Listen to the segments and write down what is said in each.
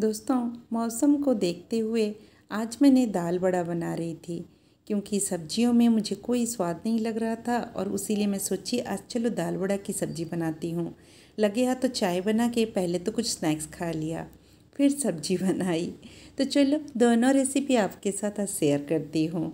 दोस्तों मौसम को देखते हुए आज मैंने दाल बड़ा बना रही थी क्योंकि सब्जियों में मुझे कोई स्वाद नहीं लग रहा था और उसीलिए मैं सोची आज चलो दाल बड़ा की सब्ज़ी बनाती हूँ लगे हाँ तो चाय बना के पहले तो कुछ स्नैक्स खा लिया फिर सब्जी बनाई तो चलो दोनों रेसिपी आपके साथ आज शेयर करती हूँ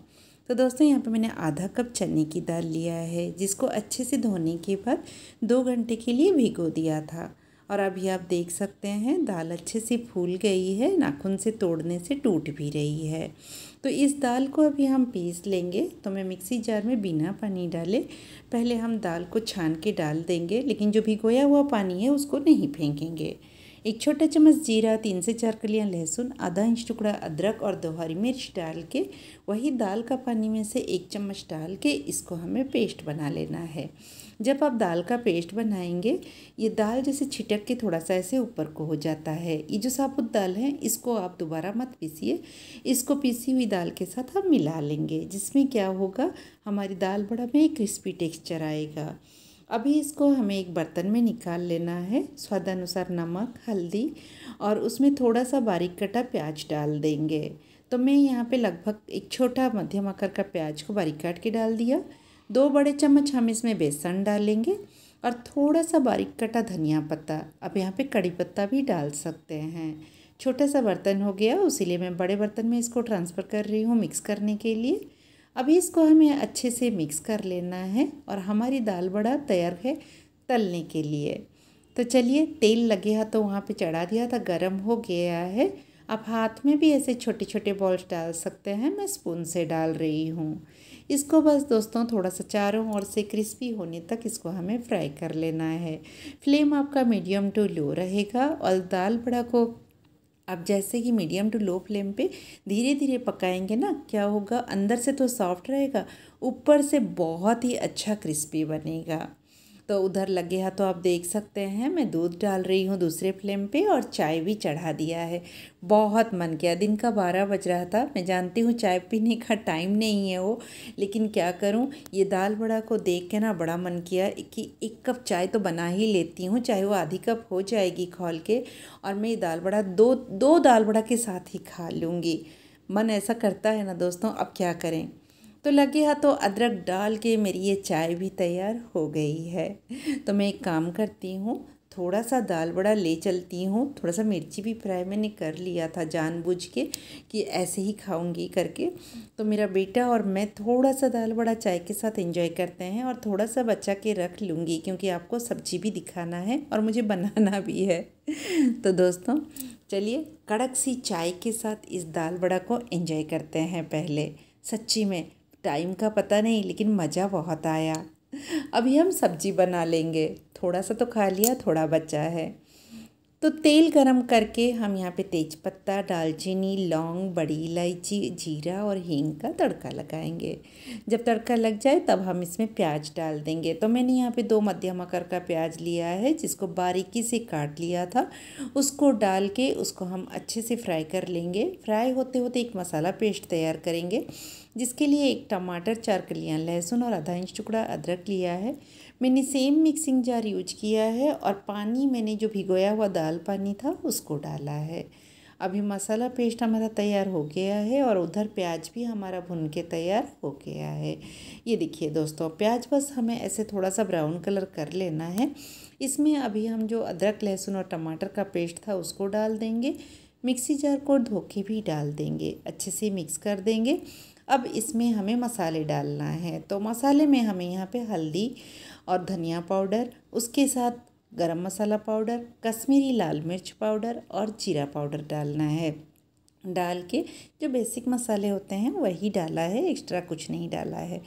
तो दोस्तों यहाँ पे मैंने आधा कप चने की दाल लिया है जिसको अच्छे से धोने के बाद दो घंटे के लिए भिगो दिया था और अभी आप देख सकते हैं दाल अच्छे से फूल गई है नाखून से तोड़ने से टूट भी रही है तो इस दाल को अभी हम पीस लेंगे तो मैं मिक्सी जार में बिना पानी डाले पहले हम दाल को छान के डाल देंगे लेकिन जो भिगोया हुआ पानी है उसको नहीं फेंकेंगे एक छोटा चम्मच जीरा तीन से चार कलियाँ लहसुन आधा इंच टुकड़ा अदरक और दो हरी मिर्च डाल के वही दाल का पानी में से एक चम्मच डाल के इसको हमें पेस्ट बना लेना है जब आप दाल का पेस्ट बनाएंगे ये दाल जैसे छिटक के थोड़ा सा ऐसे ऊपर को हो जाता है ये जो साबुत दाल है इसको आप दोबारा मत पीसिए इसको पीसी हुई दाल के साथ हम मिला लेंगे जिसमें क्या होगा हमारी दाल बड़ा में क्रिस्पी टेक्स्चर आएगा अभी इसको हमें एक बर्तन में निकाल लेना है स्वादानुसार नमक हल्दी और उसमें थोड़ा सा बारीक कटा प्याज डाल देंगे तो मैं यहाँ पे लगभग एक छोटा मध्यम आकार का प्याज को बारीक काट के डाल दिया दो बड़े चम्मच हम इसमें बेसन डालेंगे और थोड़ा सा बारीक कटा धनिया पत्ता अब यहाँ पे कड़ी पत्ता भी डाल सकते हैं छोटा सा बर्तन हो गया उसीलिए मैं बड़े बर्तन में इसको ट्रांसफ़र कर रही हूँ मिक्स करने के लिए अभी इसको हमें अच्छे से मिक्स कर लेना है और हमारी दाल बड़ा तैयार है तलने के लिए तो चलिए तेल लगे है तो वहाँ पे चढ़ा दिया था गरम हो गया है आप हाथ में भी ऐसे छोटे छोटे बॉल्स डाल सकते हैं मैं स्पून से डाल रही हूँ इसको बस दोस्तों थोड़ा सा चारों ओर से क्रिस्पी होने तक इसको हमें फ्राई कर लेना है फ्लेम आपका मीडियम टू लो रहेगा और दाल बड़ा को अब जैसे ही मीडियम टू लो फ्लेम पे धीरे धीरे पकाएंगे ना क्या होगा अंदर से तो सॉफ्ट रहेगा ऊपर से बहुत ही अच्छा क्रिस्पी बनेगा तो उधर लगे हाथ तो आप देख सकते हैं मैं दूध डाल रही हूँ दूसरे फ्लेम पे और चाय भी चढ़ा दिया है बहुत मन किया दिन का बारह बज रहा था मैं जानती हूँ चाय पीने का टाइम नहीं है वो लेकिन क्या करूँ ये दाल बड़ा को देख के ना बड़ा मन किया कि एक कप चाय तो बना ही लेती हूँ चाहे वो आधी कप हो जाएगी खोल के और मैं ये दाल बड़ा दो दो दाल बड़ा के साथ ही खा लूँगी मन ऐसा करता है ना दोस्तों अब क्या करें तो लगे हाथों तो अदरक डाल के मेरी ये चाय भी तैयार हो गई है तो मैं एक काम करती हूँ थोड़ा सा दाल बड़ा ले चलती हूँ थोड़ा सा मिर्ची भी फ्राई मैंने कर लिया था जानबूझ के कि ऐसे ही खाऊंगी करके तो मेरा बेटा और मैं थोड़ा सा दाल बड़ा चाय के साथ एंजॉय करते हैं और थोड़ा सा बचा के रख लूँगी क्योंकि आपको सब्जी भी दिखाना है और मुझे बनाना भी है तो दोस्तों चलिए कड़क सी चाय के साथ इस दाल बड़ा को एंजॉय करते हैं पहले सच्ची में टाइम का पता नहीं लेकिन मज़ा बहुत आया अभी हम सब्जी बना लेंगे थोड़ा सा तो खा लिया थोड़ा बचा है तो तेल गरम करके हम यहाँ पे तेज़पत्ता दालचीनी लौंग बड़ी इलायची जीरा और हींग का तड़का लगाएंगे जब तड़का लग जाए तब हम इसमें प्याज डाल देंगे तो मैंने यहाँ पे दो मध्यम आकार का प्याज लिया है जिसको बारीकी से काट लिया था उसको डाल के उसको हम अच्छे से फ्राई कर लेंगे फ्राई होते होते एक मसाला पेस्ट तैयार करेंगे जिसके लिए एक टमाटर चार कलियाँ लहसुन और आधा इंच टुकड़ा अदरक लिया है मैंने सेम मिक्सिंग जार यूज किया है और पानी मैंने जो भिगोया हुआ दाल पानी था उसको डाला है अभी मसाला पेस्ट हमारा तैयार हो गया है और उधर प्याज भी हमारा भुन के तैयार हो गया है ये देखिए दोस्तों प्याज बस हमें ऐसे थोड़ा सा ब्राउन कलर कर लेना है इसमें अभी हम जो अदरक लहसुन और टमाटर का पेस्ट था उसको डाल देंगे मिक्सी जार को धो के भी डाल देंगे अच्छे से मिक्स कर देंगे अब इसमें हमें मसाले डालना है तो मसाले में हमें यहाँ पे हल्दी और धनिया पाउडर उसके साथ गरम मसाला पाउडर कश्मीरी लाल मिर्च पाउडर और जीरा पाउडर डालना है डाल के जो बेसिक मसाले होते हैं वही डाला है एक्स्ट्रा कुछ नहीं डाला है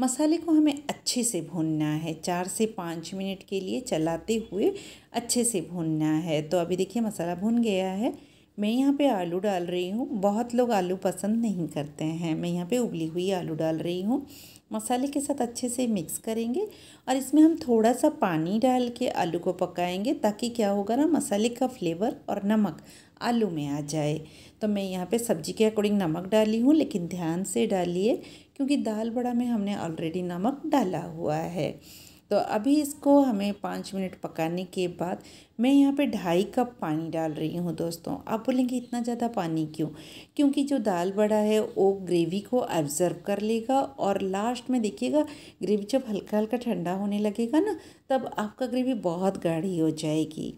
मसाले को हमें अच्छे से भूनना है चार से पाँच मिनट के लिए चलाते हुए अच्छे से भूनना है तो अभी देखिए मसाला भून गया है मैं यहाँ पे आलू डाल रही हूँ बहुत लोग आलू पसंद नहीं करते हैं मैं यहाँ पे उबली हुई आलू डाल रही हूँ मसाले के साथ अच्छे से मिक्स करेंगे और इसमें हम थोड़ा सा पानी डाल के आलू को पकाएंगे ताकि क्या होगा ना मसाले का फ्लेवर और नमक आलू में आ जाए तो मैं यहाँ पे सब्जी के अकॉर्डिंग नमक डाली हूँ लेकिन ध्यान से डालिए क्योंकि दाल बड़ा में हमने ऑलरेडी नमक डाला हुआ है तो अभी इसको हमें पाँच मिनट पकाने के बाद मैं यहाँ पे ढाई कप पानी डाल रही हूँ दोस्तों आप बोलेंगे इतना ज़्यादा पानी क्यों क्योंकि जो दाल बड़ा है वो ग्रेवी को ऑब्ज़र्व कर लेगा और लास्ट में देखिएगा ग्रेवी जब हल्का हल्का ठंडा होने लगेगा ना तब आपका ग्रेवी बहुत गाढ़ी हो जाएगी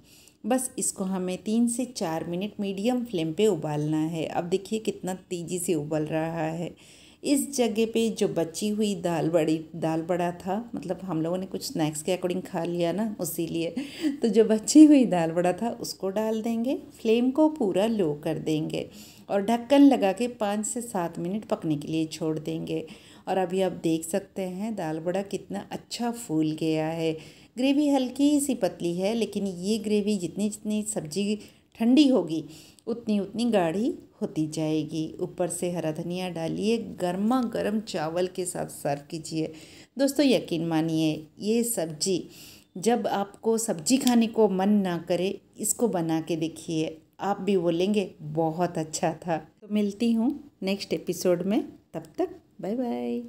बस इसको हमें तीन से चार मिनट मीडियम फ्लेम पर उबालना है अब देखिए कितना तेज़ी से उबल रहा है इस जगह पे जो बची हुई दाल बड़ी दाल बड़ा था मतलब हम लोगों ने कुछ स्नैक्स के अकॉर्डिंग खा लिया ना उसी लिए तो जो बची हुई दाल बड़ा था उसको डाल देंगे फ्लेम को पूरा लो कर देंगे और ढक्कन लगा के पाँच से सात मिनट पकने के लिए छोड़ देंगे और अभी आप देख सकते हैं दाल बड़ा कितना अच्छा फूल गया है ग्रेवी हल्की सी पतली है लेकिन ये ग्रेवी जितनी जितनी सब्जी ठंडी होगी उतनी उतनी गाढ़ी होती जाएगी ऊपर से हरा धनिया डालिए गर्मा गर्म चावल के साथ सर्व कीजिए दोस्तों यकीन मानिए ये सब्जी जब आपको सब्जी खाने को मन ना करे इसको बना के देखिए आप भी बोलेंगे बहुत अच्छा था तो मिलती हूँ नेक्स्ट एपिसोड में तब तक बाय बाय